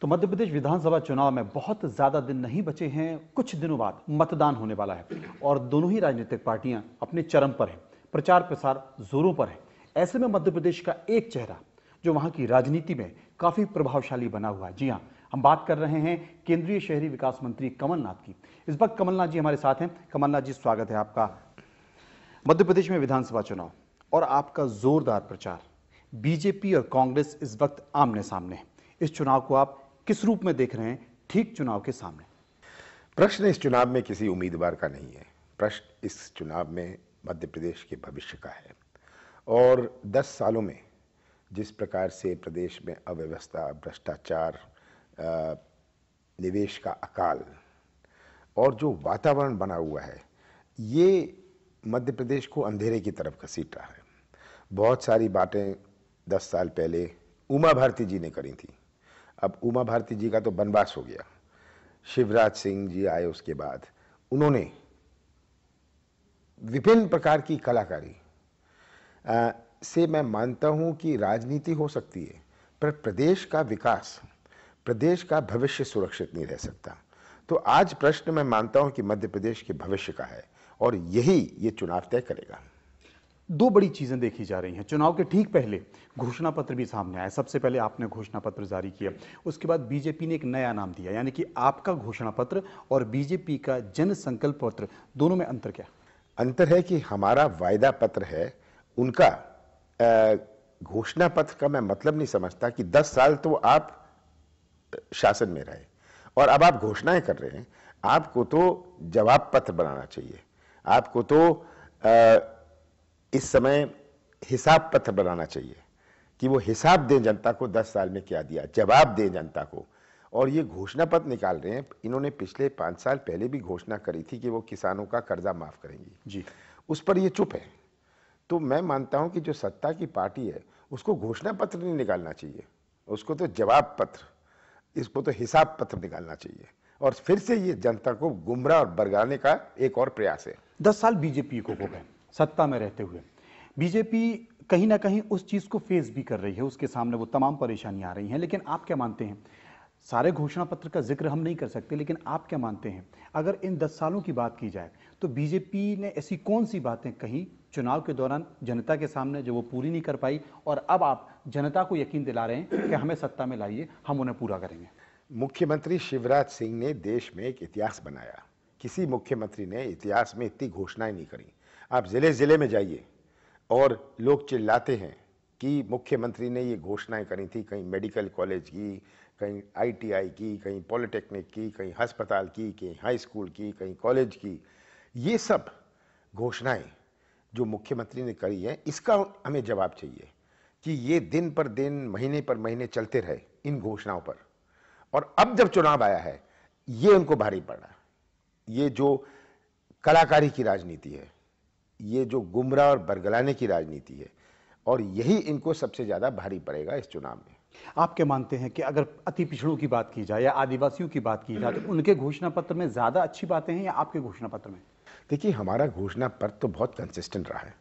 तो मध्य प्रदेश विधानसभा चुनाव में बहुत ज्यादा दिन नहीं बचे हैं कुछ दिनों बाद मतदान होने वाला है और दोनों ही राजनीतिक पार्टियां अपने चरम पर हैं प्रचार प्रसार जोरों पर है ऐसे में मध्य प्रदेश का एक चेहरा जो वहां की राजनीति में काफी प्रभावशाली बना हुआ है जी हाँ हम बात कर रहे हैं केंद्रीय शहरी विकास मंत्री कमलनाथ की इस वक्त कमलनाथ जी हमारे साथ हैं कमलनाथ जी स्वागत है आपका मध्य प्रदेश में विधानसभा चुनाव और आपका जोरदार प्रचार बीजेपी और कांग्रेस इस वक्त आमने सामने है इस चुनाव को आप किस रूप में देख रहे हैं ठीक चुनाव के सामने प्रश्न इस चुनाव में किसी उम्मीदवार का नहीं है प्रश्न इस चुनाव में मध्य प्रदेश के भविष्य का है और 10 सालों में जिस प्रकार से प्रदेश में अव्यवस्था भ्रष्टाचार निवेश का अकाल और जो वातावरण बना हुआ है ये मध्य प्रदेश को अंधेरे की तरफ घसीट रहा है बहुत सारी बातें 10 साल पहले उमा भारती जी ने करी थी अब उमा भारती जी का तो वनवास हो गया शिवराज सिंह जी आए उसके बाद उन्होंने विभिन्न प्रकार की कलाकारी आ, से मैं मानता हूं कि राजनीति हो सकती है पर प्रदेश का विकास प्रदेश का भविष्य सुरक्षित नहीं रह सकता तो आज प्रश्न मैं मानता हूं कि मध्य प्रदेश के भविष्य का है और यही ये चुनाव तय करेगा दो बड़ी चीज़ें देखी जा रही हैं चुनाव के ठीक पहले घोषणा पत्र भी सामने आया सबसे पहले आपने घोषणा पत्र जारी किया उसके बाद बीजेपी ने एक नया नाम दिया यानी कि आपका घोषणा पत्र और बीजेपी का जन संकल्प पत्र दोनों में अंतर क्या अंतर है कि हमारा वायदा पत्र है उनका घोषणा पत्र का मैं मतलब नहीं समझता कि दस साल तो आप शासन में रहे और अब आप घोषणाएं कर रहे हैं आपको तो जवाब पत्र बनाना चाहिए आपको तो आ, इस समय हिसाब पत्र बनाना चाहिए कि वो हिसाब दें जनता को दस साल में क्या दिया जवाब दें जनता को और ये घोषणा पत्र निकाल रहे हैं इन्होंने पिछले पाँच साल पहले भी घोषणा करी थी कि वो किसानों का कर्जा माफ़ करेंगी जी उस पर ये चुप है तो मैं मानता हूँ कि जो सत्ता की पार्टी है उसको घोषणा पत्र नहीं निकालना चाहिए उसको तो जवाब पत्र इसको तो हिसाब पत्र निकालना चाहिए और फिर से ये जनता को गुमराह और बरगाने का एक और प्रयास है दस साल बीजेपी को हो गए सत्ता में रहते हुए बीजेपी कहीं ना कहीं उस चीज़ को फेस भी कर रही है उसके सामने वो तमाम परेशानियाँ आ रही हैं लेकिन आप क्या मानते हैं सारे घोषणा पत्र का जिक्र हम नहीं कर सकते लेकिन आप क्या मानते हैं अगर इन दस सालों की बात की जाए तो बीजेपी ने ऐसी कौन सी बातें कही चुनाव के दौरान जनता के सामने जो वो पूरी नहीं कर पाई और अब आप जनता को यकीन दिला रहे हैं कि हमें सत्ता में लाइए हम उन्हें पूरा करेंगे मुख्यमंत्री शिवराज सिंह ने देश में एक इतिहास बनाया किसी मुख्यमंत्री ने इतिहास में इतनी घोषणाएं नहीं करी आप ज़िले ज़िले में जाइए और लोग चिल्लाते हैं कि मुख्यमंत्री ने ये घोषणाएं करी थी कहीं मेडिकल कॉलेज की कहीं आईटीआई की कहीं पॉलिटेक्निक की कहीं अस्पताल की कहीं हाई स्कूल की कहीं कॉलेज की ये सब घोषणाएं जो मुख्यमंत्री ने करी हैं इसका हमें जवाब चाहिए कि ये दिन पर दिन महीने पर महीने चलते रहे इन घोषणाओं पर और अब जब चुनाव आया है ये उनको भारी पड़ा ये जो कलाकारी की राजनीति है ये जो गुमराह और बरगलाने की राजनीति है और यही इनको सबसे ज़्यादा भारी पड़ेगा इस चुनाव में आप क्या मानते हैं कि अगर अति पिछड़ों की बात की जाए या आदिवासियों की बात की जाए तो उनके घोषणा पत्र में ज़्यादा अच्छी बातें हैं या आपके घोषणा पत्र में देखिए हमारा घोषणा पत्र तो बहुत कंसिस्टेंट रहा है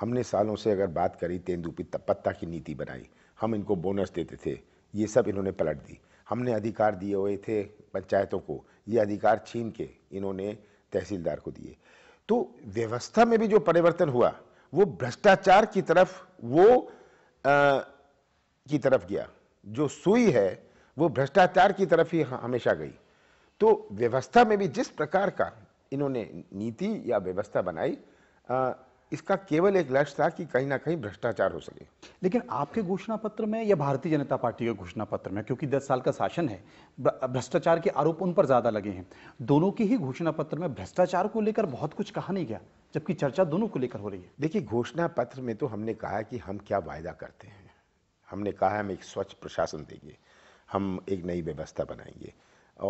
हमने सालों से अगर बात करी तेंदुपी पत्ता की नीति बनाई हम इनको बोनस देते थे ये सब इन्होंने पलट दी हमने अधिकार दिए हुए थे पंचायतों को ये अधिकार छीन के इन्होंने तहसीलदार को दिए तो व्यवस्था में भी जो परिवर्तन हुआ वो भ्रष्टाचार की तरफ वो आ, की तरफ गया जो सुई है वो भ्रष्टाचार की तरफ ही हमेशा गई तो व्यवस्था में भी जिस प्रकार का इन्होंने नीति या व्यवस्था बनाई आ, इसका केवल एक लक्ष्य था कि कहीं ना कहीं भ्रष्टाचार हो सके लेकिन आपके घोषणा पत्र में या भारतीय जनता पार्टी के घोषणा पत्र में क्योंकि दस साल का शासन है भ्रष्टाचार के आरोप उन पर ज़्यादा लगे हैं दोनों के ही घोषणा पत्र में भ्रष्टाचार को लेकर बहुत कुछ कहा नहीं गया जबकि चर्चा दोनों को लेकर हो रही है देखिए घोषणा पत्र में तो हमने कहा कि हम क्या वायदा करते हैं हमने कहा हम एक स्वच्छ प्रशासन देंगे हम एक नई व्यवस्था बनाएंगे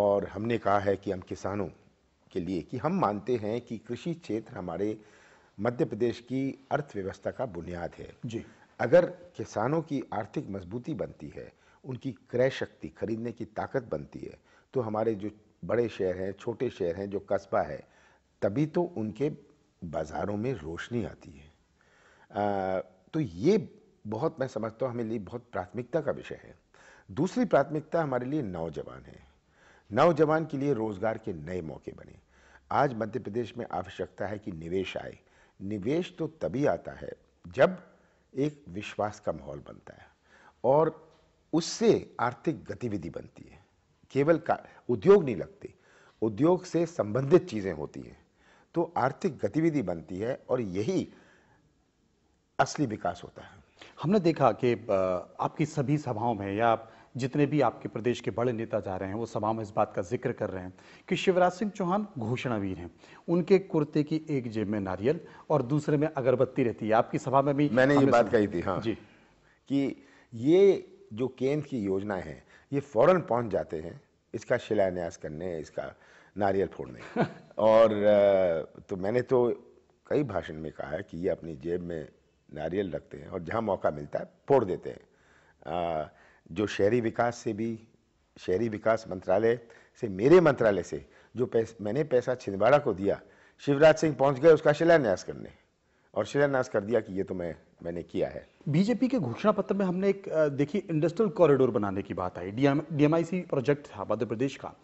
और हमने कहा है कि हम किसानों के लिए कि हम मानते हैं कि कृषि क्षेत्र हमारे मध्य प्रदेश की अर्थव्यवस्था का बुनियाद है जी अगर किसानों की आर्थिक मजबूती बनती है उनकी क्रय शक्ति खरीदने की ताकत बनती है तो हमारे जो बड़े शहर हैं छोटे शहर हैं जो कस्बा है तभी तो उनके बाज़ारों में रोशनी आती है आ, तो ये बहुत मैं समझता हूँ हमारे लिए बहुत प्राथमिकता का विषय है दूसरी प्राथमिकता हमारे लिए नौजवान है नौजवान के लिए रोज़गार के नए मौके बने आज मध्य प्रदेश में आवश्यकता है कि निवेश आए निवेश तो तभी आता है जब एक विश्वास का माहौल बनता है और उससे आर्थिक गतिविधि बनती है केवल उद्योग नहीं लगते उद्योग से संबंधित चीज़ें होती हैं तो आर्थिक गतिविधि बनती है और यही असली विकास होता है हमने देखा कि आपकी सभी सभाओं में या जितने भी आपके प्रदेश के बड़े नेता जा रहे हैं वो सभा में इस बात का जिक्र कर रहे हैं कि शिवराज सिंह चौहान घोषणावीर हैं उनके कुर्ते की एक जेब में नारियल और दूसरे में अगरबत्ती रहती है आपकी सभा में भी मैंने ये बात कही थी हाँ जी कि ये जो केंद्र की योजना है ये फ़ौरन पहुँच जाते हैं इसका शिलान्यास करने इसका नारियल फोड़ने और तो मैंने तो कई भाषण में कहा है कि ये अपनी जेब में नारियल रखते हैं और जहाँ मौका मिलता है फोड़ देते हैं जो शहरी विकास से भी शहरी विकास मंत्रालय से मेरे मंत्रालय से जो पैस, मैंने पैसा छिंदवाड़ा को दिया शिवराज सिंह पहुंच गए उसका शिलान्यास करने और शिलान्यास कर दिया कि ये तो मैं मैंने किया है बीजेपी के घोषणा पत्र में हमने एक देखिए इंडस्ट्रियल कॉरिडोर बनाने की बात आई डीएमआईसी प्रोजेक्ट था मध्य प्रदेश का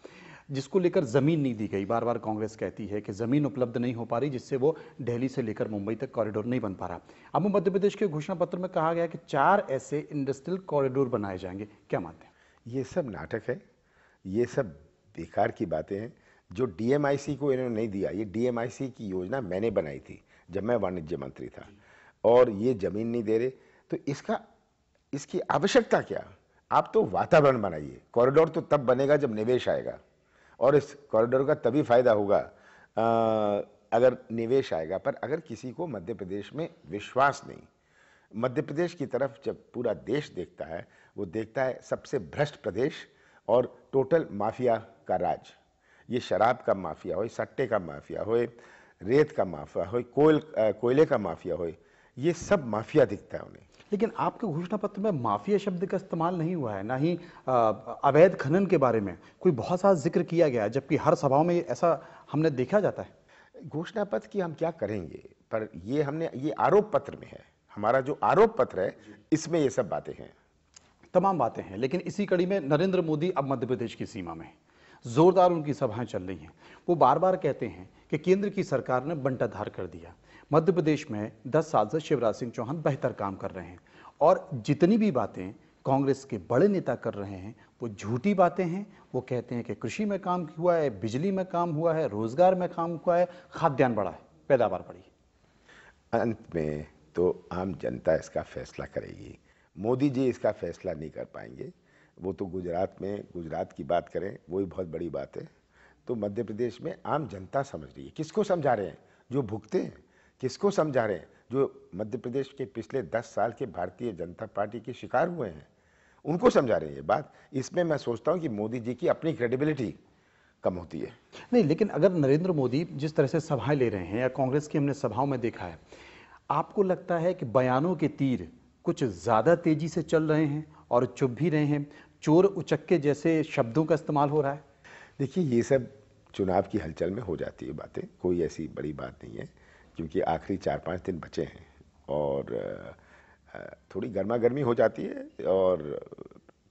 जिसको लेकर ज़मीन नहीं दी गई बार बार कांग्रेस कहती है कि ज़मीन उपलब्ध नहीं हो पा रही जिससे वो दिल्ली से लेकर मुंबई तक कॉरिडोर नहीं बन पा रहा अब मध्य प्रदेश के घोषणा पत्र में कहा गया कि चार ऐसे इंडस्ट्रियल कॉरिडोर बनाए जाएंगे क्या मानते हैं ये सब नाटक है ये सब बेकार की बातें हैं जो डीएमआईसी को इन्होंने नहीं दिया ये डीएमआईसी की योजना मैंने बनाई थी जब मैं वाणिज्य मंत्री था और ये ज़मीन नहीं दे रहे तो इसका इसकी आवश्यकता क्या आप तो वातावरण बनाइए कॉरिडोर तो तब बनेगा जब निवेश आएगा और इस कॉरिडोर का तभी फ़ायदा होगा अगर निवेश आएगा पर अगर किसी को मध्य प्रदेश में विश्वास नहीं मध्य प्रदेश की तरफ जब पूरा देश देखता है वो देखता है सबसे भ्रष्ट प्रदेश और टोटल माफिया का राज ये शराब का माफिया हो सट्टे का माफिया हो रेत का माफिया हो कोयल कोयले का माफिया हो ये सब माफिया दिखता है उन्हें लेकिन आपके घोषणा पत्र में माफिया शब्द का इस्तेमाल नहीं हुआ है ना ही अवैध खनन के बारे में कोई बहुत सारा जिक्र किया गया जबकि हर सभाओं में ऐसा हमने देखा जाता है घोषणा पत्र की हम क्या करेंगे पर ये हमने ये आरोप पत्र में है हमारा जो आरोप पत्र है इसमें ये सब बातें हैं तमाम बातें हैं लेकिन इसी कड़ी में नरेंद्र मोदी अब मध्य प्रदेश की सीमा में जोरदार उनकी सभाएं चल रही हैं वो बार बार कहते हैं कि केंद्र की सरकार ने बंटाधार कर दिया मध्य प्रदेश में दस साल से शिवराज सिंह चौहान बेहतर काम कर रहे हैं और जितनी भी बातें कांग्रेस के बड़े नेता कर रहे हैं वो झूठी बातें हैं वो कहते हैं कि कृषि में काम हुआ है बिजली में काम हुआ है रोजगार में काम हुआ है खाद्यान्न बढ़ा है पैदावार बढ़ी अंत में तो आम जनता इसका फैसला करेगी मोदी जी इसका फैसला नहीं कर पाएंगे वो तो गुजरात में गुजरात की बात करें वही बहुत बड़ी बात है तो मध्य प्रदेश में आम जनता समझ रही है किसको समझा रहे हैं जो भुगते हैं किसको समझा रहे हैं जो मध्य प्रदेश के पिछले दस साल के भारतीय जनता पार्टी के शिकार हुए हैं उनको समझा रहे हैं ये बात इसमें मैं सोचता हूँ कि मोदी जी की अपनी क्रेडिबिलिटी कम होती है नहीं लेकिन अगर नरेंद्र मोदी जिस तरह से सभाएं ले रहे हैं या कांग्रेस की हमने सभाओं में देखा है आपको लगता है कि बयानों के तीर कुछ ज़्यादा तेजी से चल रहे हैं और चुप भी रहे हैं चोर उचक्के जैसे शब्दों का इस्तेमाल हो रहा है देखिए ये सब चुनाव की हलचल में हो जाती है बातें कोई ऐसी बड़ी बात नहीं है क्योंकि आखिरी चार पाँच दिन बचे हैं और थोड़ी गर्मा गर्मी हो जाती है और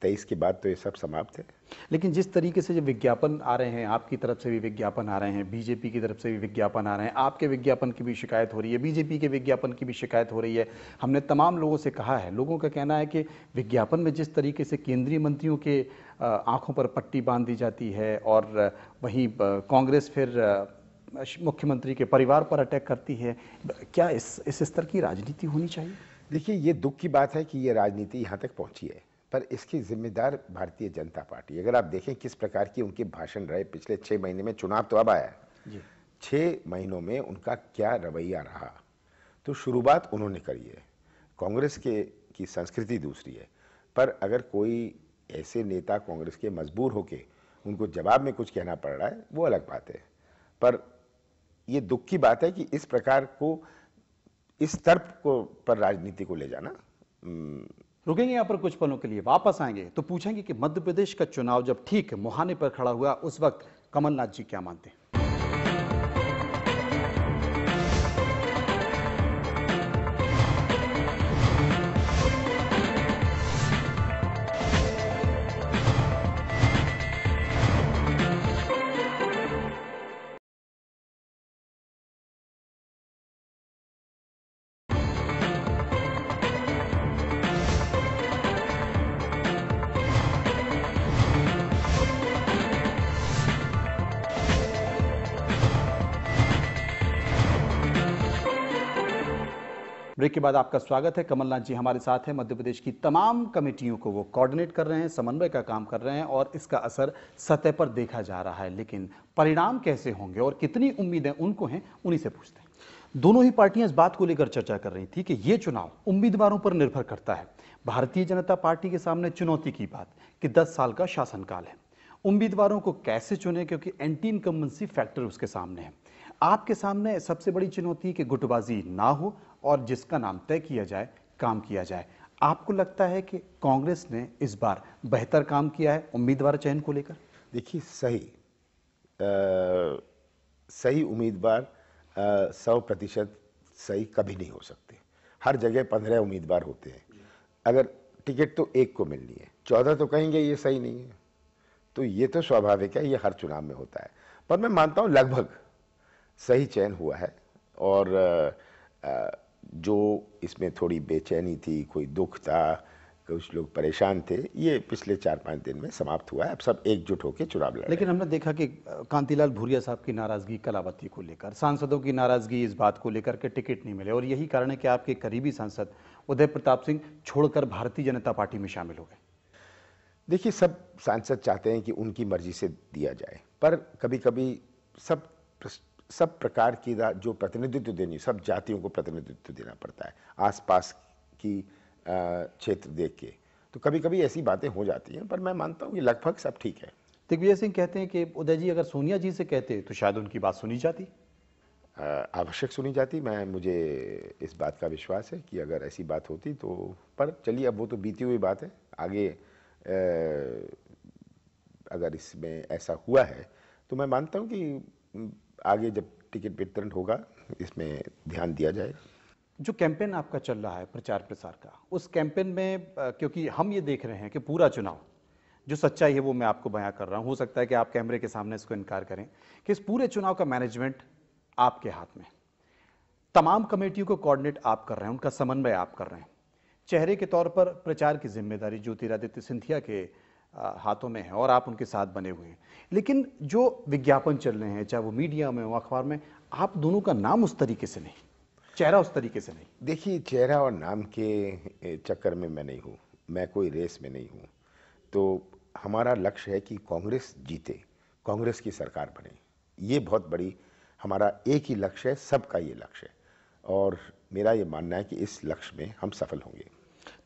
तेईस के बाद तो ये सब समाप्त है लेकिन जिस तरीके से जो विज्ञापन आ रहे हैं आपकी तरफ से भी विज्ञापन आ रहे हैं बीजेपी की तरफ से भी विज्ञापन आ रहे हैं आपके विज्ञापन की भी शिकायत हो रही है बीजेपी के विज्ञापन की भी शिकायत हो रही है हमने तमाम लोगों से कहा है लोगों का कहना है कि विज्ञापन में जिस तरीके से केंद्रीय मंत्रियों के आँखों पर पट्टी बांध दी जाती है और वहीं कांग्रेस फिर मुख्यमंत्री के परिवार पर अटैक करती है क्या इस इस स्तर की राजनीति होनी चाहिए देखिए ये दुख की बात है कि ये राजनीति यहाँ तक पहुँची है पर इसकी जिम्मेदार भारतीय जनता पार्टी अगर आप देखें किस प्रकार की उनके भाषण रहे पिछले छः महीने में चुनाव तो अब आया छः महीनों में उनका क्या रवैया रहा तो शुरुआत उन्होंने करी है कांग्रेस के की संस्कृति दूसरी है पर अगर कोई ऐसे नेता कांग्रेस के मजबूर होके उनको जवाब में कुछ कहना पड़ रहा है वो अलग बात है पर ये दुख की बात है कि इस प्रकार को इस तर्क को पर राजनीति को ले जाना हम्म। रुकेंगे यहाँ पर कुछ पलों के लिए वापस आएंगे तो पूछेंगे कि मध्य प्रदेश का चुनाव जब ठीक मुहाने पर खड़ा हुआ उस वक्त कमलनाथ जी क्या मानते हैं ब्रेक के बाद आपका स्वागत है कमलनाथ जी हमारे साथ हैं मध्य प्रदेश की तमाम कमेटियों को वो कोऑर्डिनेट कर रहे हैं समन्वय का काम कर रहे हैं और इसका असर सतह पर देखा जा रहा है लेकिन परिणाम कैसे होंगे और कितनी उम्मीदें उनको हैं उन्हीं से पूछते हैं दोनों ही पार्टियां इस बात को लेकर चर्चा कर रही थी कि ये चुनाव उम्मीदवारों पर निर्भर करता है भारतीय जनता पार्टी के सामने चुनौती की बात कि 10 साल का शासनकाल है उम्मीदवारों को कैसे चुने क्योंकि एंटी इनकम्बेंसी फैक्टर उसके सामने है आपके सामने सबसे बड़ी चुनौती कि गुटबाजी ना हो और जिसका नाम तय किया जाए काम किया जाए आपको लगता है कि कांग्रेस ने इस बार बेहतर काम किया है उम्मीदवार चयन को लेकर देखिए सही आ, सही उम्मीदवार सौ प्रतिशत सही कभी नहीं हो सकते हर जगह पंद्रह उम्मीदवार होते हैं अगर टिकट तो एक को मिलनी है चौदह तो कहेंगे ये सही नहीं है तो ये तो स्वाभाविक है ये हर चुनाव में होता है पर मैं मानता हूँ लगभग सही चयन हुआ है और आ, आ, जो इसमें थोड़ी बेचैनी थी कोई दुख था कुछ लोग परेशान थे ये पिछले चार पाँच दिन में समाप्त हुआ है अब सब एकजुट होकर चुनाव लड़ लेकिन हमने देखा कि कांतिलाल भूरिया साहब की नाराज़गी कलावती को लेकर सांसदों की नाराज़गी इस बात को लेकर के टिकट नहीं मिले और यही कारण है कि आपके करीबी सांसद उदय प्रताप सिंह छोड़कर भारतीय जनता पार्टी में शामिल हो गए देखिए सब सांसद चाहते हैं कि उनकी मर्जी से दिया जाए पर कभी कभी सब सब प्रकार की जो प्रतिनिधित्व देनी सब जातियों को प्रतिनिधित्व देना पड़ता है आसपास की क्षेत्र देख के तो कभी कभी ऐसी बातें हो जाती हैं पर मैं मानता हूँ कि लगभग सब ठीक है दिग्विजय सिंह कहते हैं कि उदय जी अगर सोनिया जी से कहते तो शायद उनकी बात सुनी जाती आवश्यक सुनी जाती मैं मुझे इस बात का विश्वास है कि अगर ऐसी बात होती तो पर चलिए अब वो तो बीती हुई बात है आगे अगर इसमें ऐसा हुआ है तो मैं मानता हूँ कि आगे जब टिकट वितरण होगा इसमें ध्यान दिया जाएगा जो कैंपेन आपका चल रहा है प्रचार प्रसार का उस कैंपेन में क्योंकि हम ये देख रहे हैं कि पूरा चुनाव जो सच्चाई है वो मैं आपको बयां कर रहा हूँ हो सकता है कि आप कैमरे के सामने इसको इनकार करें कि इस पूरे चुनाव का मैनेजमेंट आपके हाथ में तमाम कमेटियों को कोऑर्डिनेट आप कर रहे हैं उनका समन्वय आप कर रहे हैं चेहरे के तौर पर प्रचार की जिम्मेदारी ज्योतिरादित्य सिंधिया के हाथों में है और आप उनके साथ बने हुए हैं लेकिन जो विज्ञापन चल रहे हैं चाहे वो मीडिया में हो अखबार में आप दोनों का नाम उस तरीके से नहीं चेहरा उस तरीके से नहीं देखिए चेहरा और नाम के चक्कर में मैं नहीं हूँ मैं कोई रेस में नहीं हूँ तो हमारा लक्ष्य है कि कांग्रेस जीते कांग्रेस की सरकार बने ये बहुत बड़ी हमारा एक ही लक्ष्य है सबका ये लक्ष्य है और मेरा ये मानना है कि इस लक्ष्य में हम सफल होंगे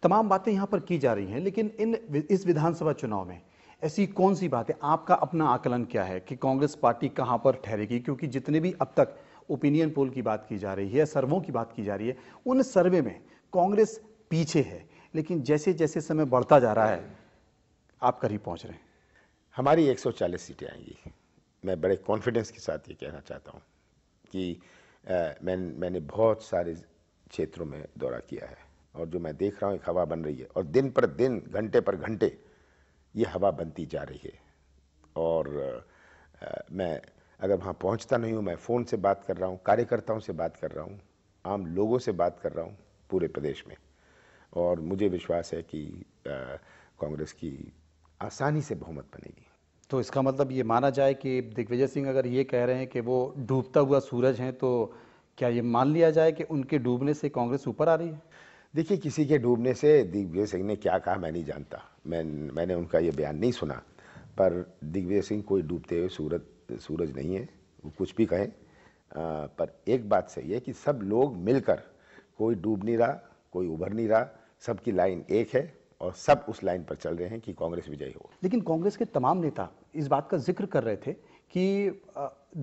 तमाम बातें यहाँ पर की जा रही हैं लेकिन इन इस विधानसभा चुनाव में ऐसी कौन सी बात है आपका अपना आकलन क्या है कि कांग्रेस पार्टी कहाँ पर ठहरेगी क्योंकि जितने भी अब तक ओपिनियन पोल की बात की जा रही है सर्वों की बात की जा रही है उन सर्वे में कांग्रेस पीछे है लेकिन जैसे जैसे समय बढ़ता जा रहा है आप करीब पहुँच रहे हैं हमारी 140 सीटें आएंगी मैं बड़े कॉन्फिडेंस के साथ ये कहना चाहता हूँ कि आ, मैं मैंने बहुत सारे क्षेत्रों में दौरा किया है और जो मैं देख रहा हूँ एक हवा बन रही है और दिन पर दिन घंटे पर घंटे ये हवा बनती जा रही है और आ, मैं अगर वहाँ पहुँचता नहीं हूँ मैं फ़ोन से बात कर रहा हूँ कार्यकर्ताओं से बात कर रहा हूँ आम लोगों से बात कर रहा हूँ पूरे प्रदेश में और मुझे विश्वास है कि कांग्रेस की आसानी से बहुमत बनेगी तो इसका मतलब ये माना जाए कि दिग्विजय सिंह अगर ये कह रहे हैं कि वो डूबता हुआ सूरज हैं तो क्या ये मान लिया जाए कि उनके डूबने से कांग्रेस ऊपर आ रही है देखिए किसी के डूबने से दिग्विजय सिंह ने क्या कहा मैं नहीं जानता मैं मैंने उनका ये बयान नहीं सुना पर दिग्विजय सिंह कोई डूबते हुए सूरज सूरज नहीं है वो कुछ भी कहें आ, पर एक बात सही है कि सब लोग मिलकर कोई डूब नहीं रहा कोई उभर नहीं रहा सबकी लाइन एक है और सब उस लाइन पर चल रहे हैं कि कांग्रेस विजयी हो लेकिन कांग्रेस के तमाम नेता इस बात का जिक्र कर रहे थे कि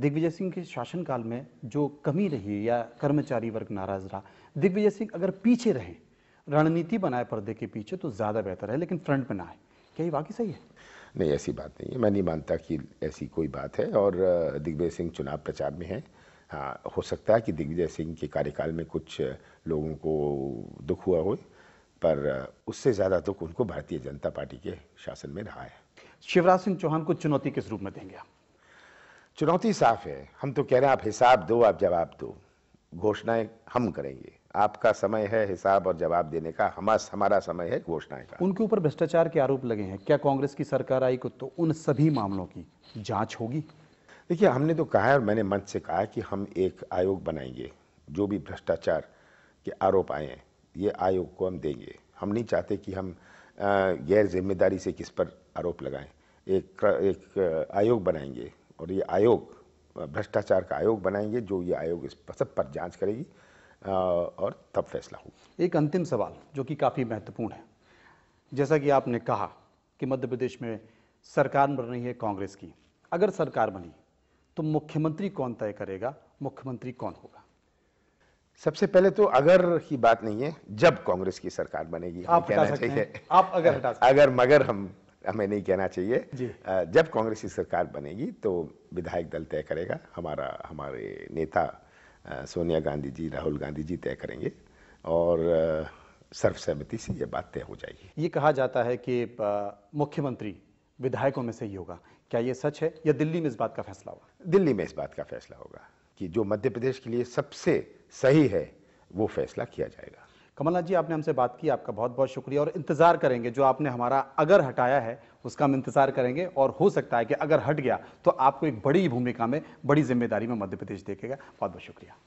दिग्विजय सिंह के शासनकाल में जो कमी रही या कर्मचारी वर्ग नाराज रहा दिग्विजय सिंह अगर पीछे रहे रणनीति बनाए पर्दे के पीछे तो ज़्यादा बेहतर है लेकिन फ्रंट में ना आए क्या ये वाकई सही है नहीं ऐसी बात नहीं है मैं नहीं मानता कि ऐसी कोई बात है और दिग्विजय सिंह चुनाव प्रचार में है हाँ हो सकता है कि दिग्विजय सिंह के कार्यकाल में कुछ लोगों को दुख हुआ हो पर उससे ज़्यादा दुख उनको भारतीय जनता पार्टी के शासन में रहा है शिवराज सिंह चौहान को चुनौती किस रूप में देंगे आप चुनौती साफ है हम तो कह रहे हैं आप हिसाब दो आप जवाब दो घोषणाएं हम करेंगे आपका समय है हिसाब और जवाब देने का हमारा हमारा समय है घोषणाएं का उनके ऊपर भ्रष्टाचार के आरोप लगे हैं क्या कांग्रेस की सरकार आई को तो उन सभी मामलों की जांच होगी देखिए हमने तो कहा है और मैंने मंच से कहा कि हम एक आयोग बनाएंगे जो भी भ्रष्टाचार के आरोप आए हैं ये आयोग को हम देंगे हम नहीं चाहते कि हम गैर जिम्मेदारी से किस पर आरोप लगाएं एक एक आयोग बनाएंगे और ये आयोग भ्रष्टाचार का आयोग बनाएंगे जो ये आयोग इस सब पर जांच करेगी और तब फैसला हो एक अंतिम सवाल जो कि काफ़ी महत्वपूर्ण है जैसा कि आपने कहा कि मध्य प्रदेश में सरकार बन रही है कांग्रेस की अगर सरकार बनी तो मुख्यमंत्री कौन तय करेगा मुख्यमंत्री कौन होगा सबसे पहले तो अगर की बात नहीं है जब कांग्रेस की सरकार बनेगी आप कहना चाहिए आप अगर हटा अगर मगर हम हमें नहीं कहना चाहिए जब कांग्रेस की सरकार बनेगी तो विधायक दल तय करेगा हमारा हमारे नेता सोनिया गांधी जी राहुल गांधी जी तय करेंगे और सर्वसहमति से ये बात तय हो जाएगी ये कहा जाता है कि मुख्यमंत्री विधायकों में से ही होगा क्या ये सच है या दिल्ली में इस बात का फैसला होगा दिल्ली में इस बात का फैसला होगा कि जो मध्य प्रदेश के लिए सबसे सही है वो फैसला किया जाएगा कमलनाथ जी आपने हमसे बात की आपका बहुत बहुत शुक्रिया और इंतजार करेंगे जो आपने हमारा अगर हटाया है उसका हम इंतजार करेंगे और हो सकता है कि अगर हट गया तो आपको एक बड़ी भूमिका में बड़ी जिम्मेदारी में मध्य प्रदेश देखेगा बहुत बहुत शुक्रिया